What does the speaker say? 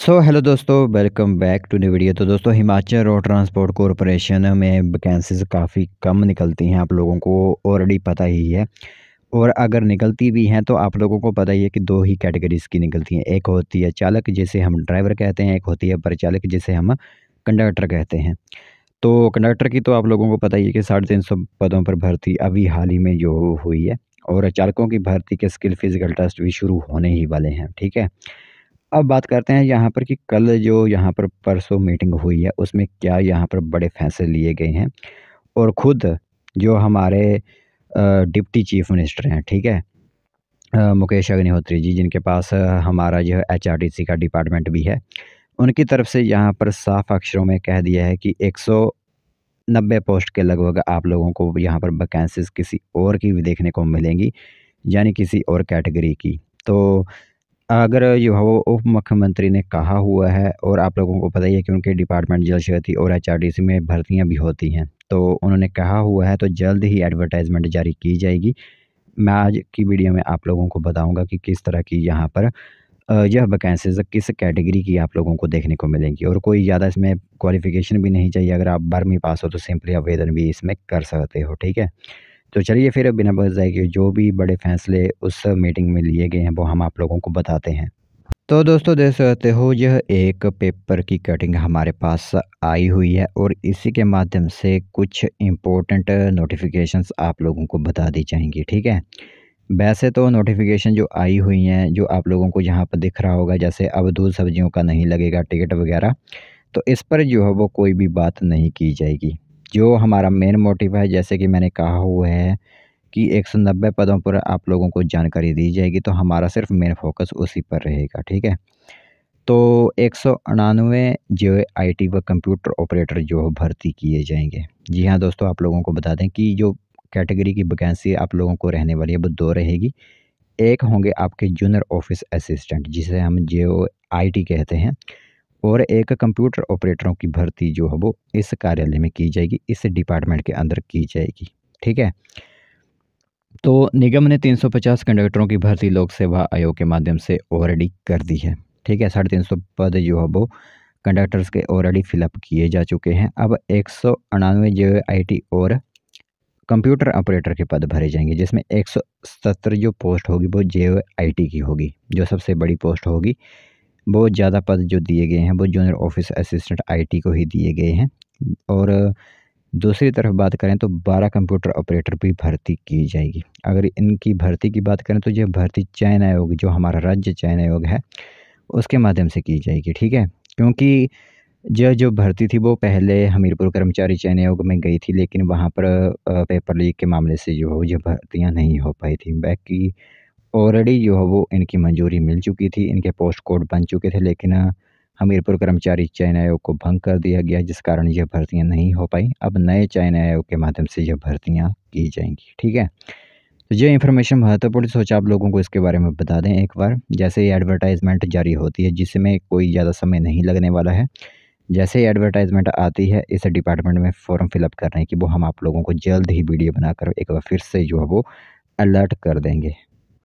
सो so, hello दोस्तों welcome back to new video तो दोस्तों हिमाचल रोड ट्रांसपोर्ट कॉरपोरेशन में वैकेंसीज काफ़ी कम निकलती हैं आप लोगों को ऑलरेडी पता ही है और अगर निकलती भी हैं तो आप लोगों को पता ही है कि दो ही कैटेगरीज़ की निकलती हैं एक होती है चालक जिसे हम ड्राइवर कहते हैं एक होती है परिचालक जिसे हम कंडक्टर कहते हैं तो कंडक्टर की तो आप लोगों को पता ही है कि साढ़े तीन सौ पदों पर भर्ती अभी हाल ही में जो हुई है और चालकों की भर्ती के स्किल फिज़िकल टेस्ट भी शुरू होने ही वाले हैं ठीक है अब बात करते हैं यहाँ पर कि कल जो यहाँ पर परसों मीटिंग हुई है उसमें क्या यहाँ पर बड़े फैसले लिए गए हैं और ख़ुद जो हमारे डिप्टी चीफ मिनिस्टर हैं ठीक है मुकेश अग्निहोत्री जी जिनके पास हमारा जो एच आर टी सी का डिपार्टमेंट भी है उनकी तरफ से यहाँ पर साफ अक्षरों में कह दिया है कि एक सौ नब्बे पोस्ट के लगभग आप लोगों को यहाँ पर वैकेंसीज किसी और की भी देखने को मिलेंगी यानी किसी और कैटेगरी की तो अगर जो है वो उप मुख्यमंत्री ने कहा हुआ है और आप लोगों को पता ही है कि उनके डिपार्टमेंट जल शक्ति और एच में भर्तियाँ भी होती हैं तो उन्होंने कहा हुआ है तो जल्द ही एडवर्टाइजमेंट जारी की जाएगी मैं आज की वीडियो में आप लोगों को बताऊंगा कि किस तरह की यहाँ पर यह वैकेंसीज किस कैटेगरी की आप लोगों को देखने को मिलेंगी और कोई ज़्यादा इसमें क्वालिफ़िकेशन भी नहीं चाहिए अगर आप बारहवीं पास हो तो सिंपली आवेदन भी इसमें कर सकते हो ठीक है तो चलिए फिर बिना बजाय के जो भी बड़े फैसले उस मीटिंग में लिए गए हैं वो हम आप लोगों को बताते हैं तो दोस्तों देख सकते हो यह एक पेपर की कटिंग हमारे पास आई हुई है और इसी के माध्यम से कुछ इम्पोर्टेंट नोटिफिकेशंस आप लोगों को बता दी जाएंगी ठीक है वैसे तो नोटिफिकेशन जो आई हुई हैं जो आप लोगों को यहाँ पर दिख रहा होगा जैसे अब दूध सब्जियों का नहीं लगेगा टिकट वगैरह तो इस पर जो है वो कोई भी बात नहीं की जाएगी जो हमारा मेन मोटिव है जैसे कि मैंने कहा हुआ है कि नब्बे पदों पर आप लोगों को जानकारी दी जाएगी तो हमारा सिर्फ मेन फोकस उसी पर रहेगा ठीक है तो एक जो आई आईटी व कंप्यूटर ऑपरेटर जो भर्ती किए जाएंगे जी हाँ दोस्तों आप लोगों को बता दें कि जो कैटेगरी की वैकेंसी आप लोगों को रहने वाली है वो दो रहेगी एक होंगे आपके जूनियर ऑफिस असिस्टेंट जिसे हम जे कहते हैं और एक कंप्यूटर ऑपरेटरों की भर्ती जो है वो इस कार्यालय में की जाएगी इस डिपार्टमेंट के अंदर की जाएगी ठीक है तो निगम ने 350 कंडक्टरों की भर्ती लोक सेवा आयोग के माध्यम से ऑलरेडी कर दी है ठीक है साढ़े तीन सौ पद जो है वो कंडक्टर्स के ऑलरेडी फिलअप किए जा चुके हैं अब एक सौ जो आई और कंप्यूटर ऑपरेटर के पद भरे जाएंगे जिसमें एक सौ जो पोस्ट होगी वो जे आई की होगी जो सबसे बड़ी पोस्ट होगी बहुत ज़्यादा पद जो दिए गए हैं वो जूनियर ऑफिस असिस्टेंट आईटी को ही दिए गए हैं और दूसरी तरफ बात करें तो 12 कंप्यूटर ऑपरेटर भी भर्ती की जाएगी अगर इनकी भर्ती की बात करें तो यह भर्ती चयन आयोग जो हमारा राज्य चयन आयोग है उसके माध्यम से की जाएगी ठीक है क्योंकि जो जो भर्ती थी वो पहले हमीरपुर कर्मचारी चयन आयोग में गई थी लेकिन वहाँ पर पेपर लीक के मामले से जो हो जो भर्तियाँ नहीं हो पाई थी बाकी ऑलरेडी जो है वो इनकी मंजूरी मिल चुकी थी इनके पोस्ट कोड बन चुके थे लेकिन हमीरपुर हाँ, कर्मचारी चयन आयोग को भंग कर दिया गया जिस कारण यह भर्तियाँ नहीं हो पाई अब नए चयन आयोग के माध्यम से यह भर्तियाँ की जाएंगी ठीक है तो ये इन्फॉर्मेशन महत्वपूर्ण सोचा आप लोगों को इसके बारे में बता दें एक बार जैसे ही एडवर्टाइजमेंट जारी होती है जिसमें कोई ज़्यादा समय नहीं लगने वाला है जैसे ही एडवर्टाइजमेंट आती है इस डिपार्टमेंट में फॉर्म फिलअप कर रहे हैं कि वो हम आप लोगों को जल्द ही वीडियो बनाकर एक बार फिर से जो है वो अलर्ट कर देंगे